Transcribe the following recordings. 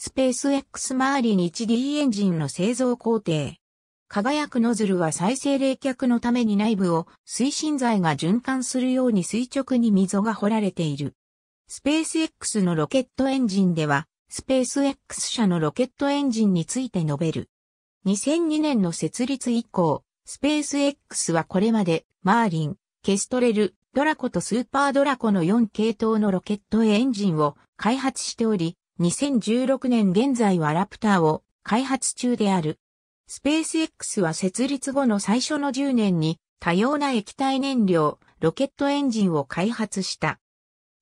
スペース X 周りに 1D エンジンの製造工程。輝くノズルは再生冷却のために内部を推進剤が循環するように垂直に溝が掘られている。スペース X のロケットエンジンでは、スペース X 社のロケットエンジンについて述べる。2002年の設立以降、スペース X はこれまで、マーリン、ケストレル、ドラコとスーパードラコの4系統のロケットエンジンを開発しており、2016年現在はラプターを開発中である。スペース X は設立後の最初の10年に多様な液体燃料、ロケットエンジンを開発した。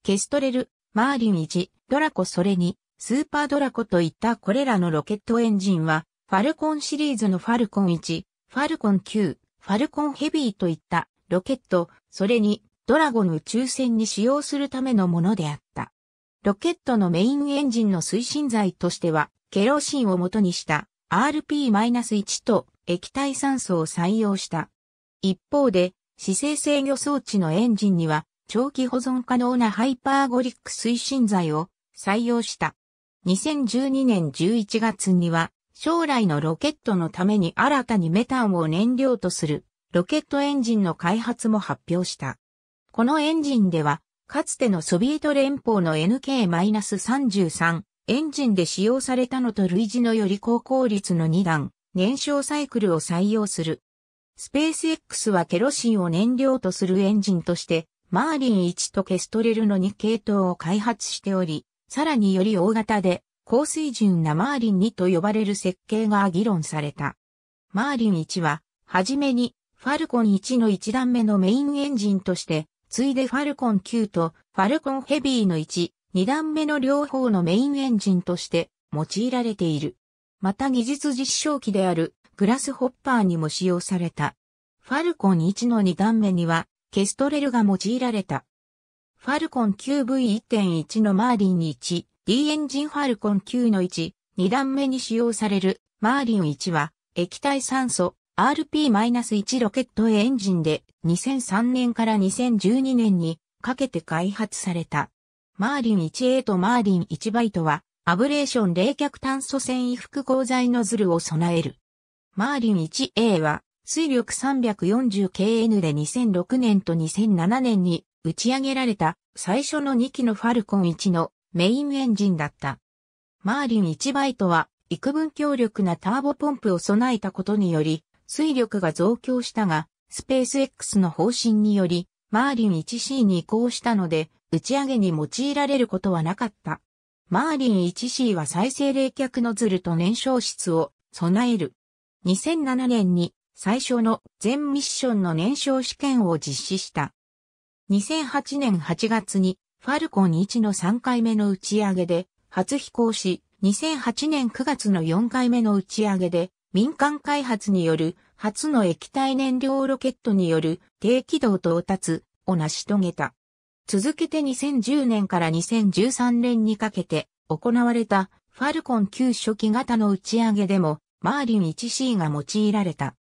ケストレル、マーリン1、ドラコそれに、スーパードラコといったこれらのロケットエンジンは、ファルコンシリーズのファルコン1、ファルコン9、ファルコンヘビーといったロケット、それにドラゴン宇宙船に使用するためのものであった。ロケットのメインエンジンの推進剤としては、ケロシンを元にした RP-1 と液体酸素を採用した。一方で、姿勢制御装置のエンジンには、長期保存可能なハイパーゴリック推進剤を採用した。2012年11月には、将来のロケットのために新たにメタンを燃料とするロケットエンジンの開発も発表した。このエンジンではかつてのソビエト連邦の NK-33 エンジンで使用されたのと類似のより高効率の2段、燃焼サイクルを採用する。スペース X はケロシンを燃料とするエンジンとして、マーリン1とケストレルの2系統を開発しており、さらにより大型で、高水準なマーリン2と呼ばれる設計が議論された。マーリン1は、はじめに、ファルコン1の1段目のメインエンジンとして、ついでファルコン9とファルコンヘビーの1、2段目の両方のメインエンジンとして用いられている。また技術実証機であるグラスホッパーにも使用された。ファルコン1の2段目にはケストレルが用いられた。ファルコン 9V1.1 のマーリン1、D エンジンファルコン9の1、2段目に使用されるマーリン1は液体酸素 RP-1 ロケットエンジンで2003年から2012年にかけて開発された。マーリン 1A とマーリン1イトは、アブレーション冷却炭素繊維複合材ノズルを備える。マーリン 1A は、水力 340kN で2006年と2007年に打ち上げられた最初の2機のファルコン1のメインエンジンだった。マーリン1バイトは幾分強力なターボポンプを備えたことにより水力が増強したが、スペース X の方針により、マーリン 1C に移行したので、打ち上げに用いられることはなかった。マーリン 1C は再生冷却ノズルと燃焼室を備える。2007年に最初の全ミッションの燃焼試験を実施した。2008年8月にファルコン1の3回目の打ち上げで初飛行し、2008年9月の4回目の打ち上げで民間開発による初の液体燃料ロケットによる低軌道到達を成し遂げた。続けて2010年から2013年にかけて行われたファルコン旧初期型の打ち上げでもマーリン 1C が用いられた。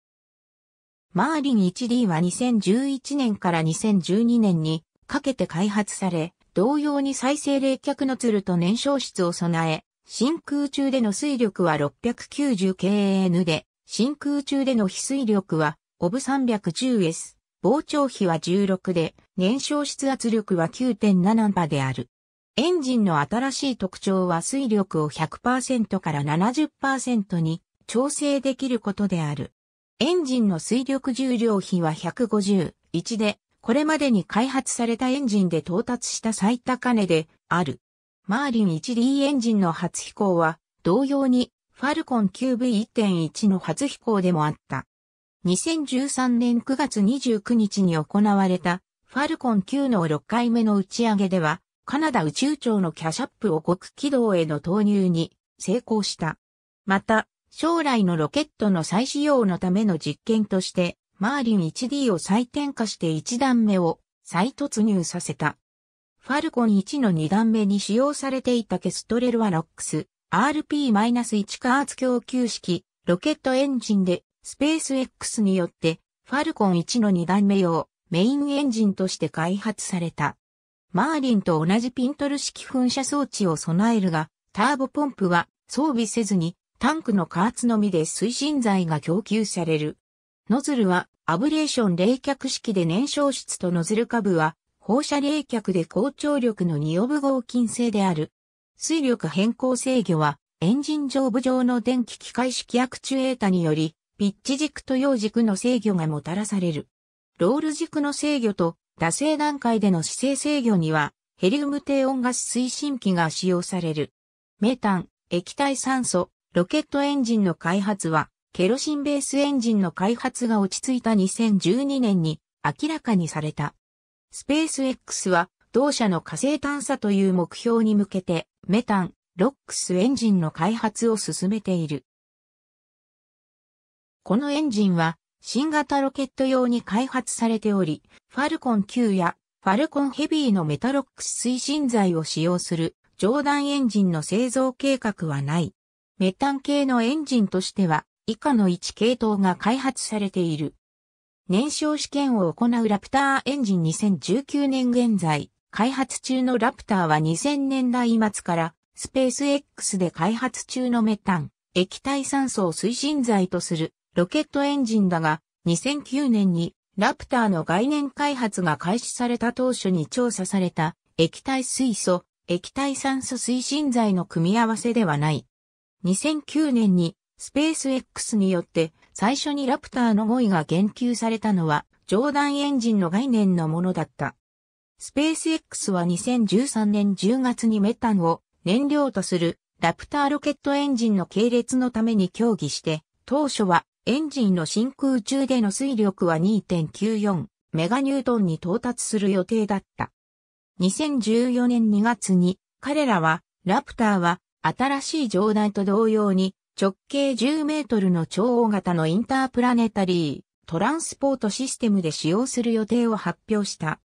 マーリン 1D は2011年から2012年にかけて開発され、同様に再生冷却のツルと燃焼室を備え、真空中での水力は 690kN で、真空中での非水力は、オブ 310S、膨張比は16で、燃焼出圧力は9.7パである。エンジンの新しい特徴は水力を100%から70%に調整できることである。エンジンの水力重量比は151で、これまでに開発されたエンジンで到達した最高値である。マーリン 1D エンジンの初飛行は、同様に、ファルコン9 v 1 1の初飛行でもあった。2013年9月29日に行われた、ファルコン9の6回目の打ち上げでは、カナダ宇宙庁のキャシャップを極軌道への投入に成功した。また、将来のロケットの再使用のための実験として、マーリン 1D を再点火して1段目を再突入させた。ファルコン1の2段目に使用されていたケストレルはロックス RP-1 加圧供給式ロケットエンジンでスペース X によってファルコン1の2段目用メインエンジンとして開発された。マーリンと同じピントル式噴射装置を備えるが、ターボポンプは装備せずにタンクの加圧のみで推進剤が供給される。ノズルはアブレーション冷却式で燃焼室とノズル下部は放射冷却で高張力の二オブ合金製である。水力変更制御は、エンジン上部上の電気機械式アクチュエータにより、ピッチ軸と陽軸の制御がもたらされる。ロール軸の制御と、惰性段階での姿勢制御には、ヘリウム低温ガス推進機が使用される。メタン、液体酸素、ロケットエンジンの開発は、ケロシンベースエンジンの開発が落ち着いた2012年に明らかにされた。スペース X は同社の火星探査という目標に向けてメタン、ロックスエンジンの開発を進めている。このエンジンは新型ロケット用に開発されており、ファルコン9やファルコンヘビーのメタロックス推進剤を使用する上段エンジンの製造計画はない。メタン系のエンジンとしては以下の1系統が開発されている。燃焼試験を行うラプターエンジン2019年現在、開発中のラプターは2000年代末からスペース X で開発中のメタン、液体酸素を推進剤とするロケットエンジンだが、2009年にラプターの概念開発が開始された当初に調査された液体水素、液体酸素推進剤の組み合わせではない。2009年にスペース X によって最初にラプターの語彙が言及されたのは、上段エンジンの概念のものだった。スペース X は2013年10月にメタンを燃料とするラプターロケットエンジンの系列のために協議して、当初はエンジンの真空中での水力は2.94メガニュートンに到達する予定だった。2014年2月に彼らはラプターは新しい上段と同様に直径10メートルの超大型のインタープラネタリー、トランスポートシステムで使用する予定を発表した。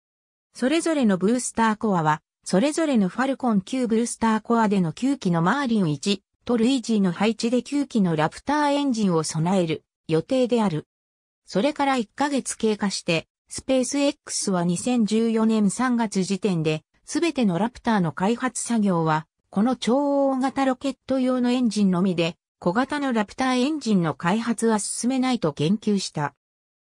それぞれのブースターコアは、それぞれのファルコン9ブースターコアでの9機のマーリン1とルイージーの配置で9機のラプターエンジンを備える予定である。それから1ヶ月経過して、スペース X は2014年3月時点で、すべてのラプターの開発作業は、この超大型ロケット用のエンジンのみで小型のラプターエンジンの開発は進めないと言及した。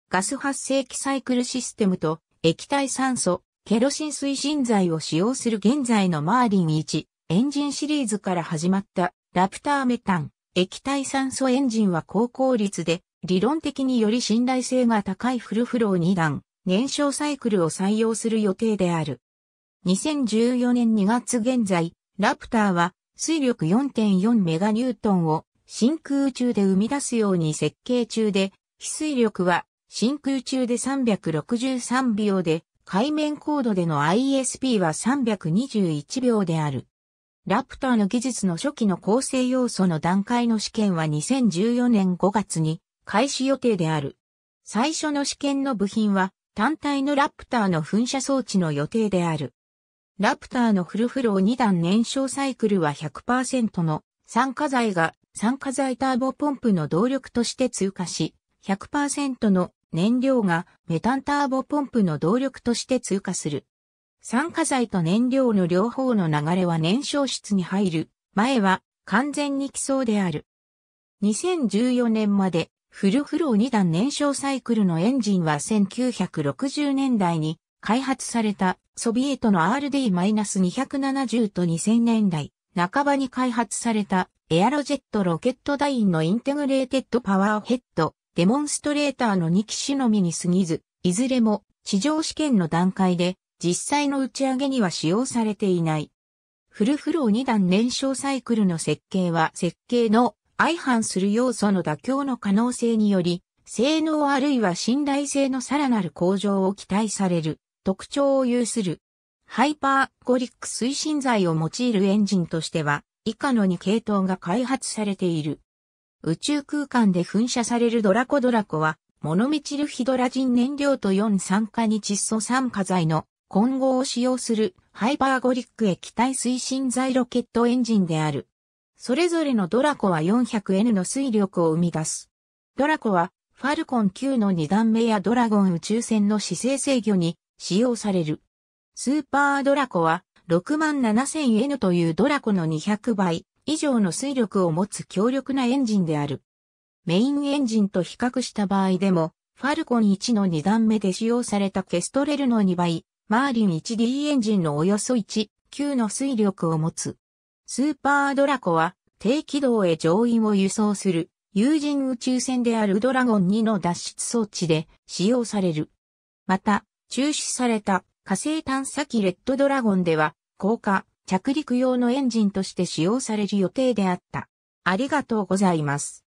ガス発生器サイクルシステムと液体酸素、ケロシン推進剤を使用する現在のマーリン1エンジンシリーズから始まったラプターメタン液体酸素エンジンは高効率で理論的により信頼性が高いフルフロー2段燃焼サイクルを採用する予定である。2014年2月現在、ラプターは水力4.4メガニュートンを真空中で生み出すように設計中で、翡翠力は真空中で363秒で、海面高度での ISP は321秒である。ラプターの技術の初期の構成要素の段階の試験は2014年5月に開始予定である。最初の試験の部品は単体のラプターの噴射装置の予定である。ラプターのフルフロー2段燃焼サイクルは100%の酸化剤が酸化剤ターボポンプの動力として通過し、100%の燃料がメタンターボポンプの動力として通過する。酸化剤と燃料の両方の流れは燃焼室に入る前は完全に基礎である。2014年までフルフロー2段燃焼サイクルのエンジンは1960年代に開発されたソビエトの RD-270 と2000年代半ばに開発されたエアロジェットロケットダインのインテグレーテッドパワーヘッド、デモンストレーターの2機種のみに過ぎず、いずれも地上試験の段階で実際の打ち上げには使用されていない。フルフロー2段燃焼サイクルの設計は設計の相反する要素の妥協の可能性により、性能あるいは信頼性のさらなる向上を期待される特徴を有するハイパーゴリック推進剤を用いるエンジンとしては、以下の2系統が開発されている。宇宙空間で噴射されるドラコドラコは、モノミチルヒドラジン燃料と4酸化に窒素酸化剤の混合を使用するハイパーゴリック液体推進剤ロケットエンジンである。それぞれのドラコは 400N の水力を生み出す。ドラコはファルコン9の2段目やドラゴン宇宙船の姿勢制御に使用される。スーパードラコは 67000N というドラコの200倍以上の水力を持つ強力なエンジンである。メインエンジンと比較した場合でも、ファルコン1の2段目で使用されたケストレルの2倍、マーリン 1D エンジンのおよそ1、9の水力を持つ。スーパードラコは低軌道へ乗員を輸送する有人宇宙船であるドラゴン2の脱出装置で使用される。また、中止された火星探査機レッドドラゴンでは、降下、着陸用のエンジンとして使用される予定であった。ありがとうございます。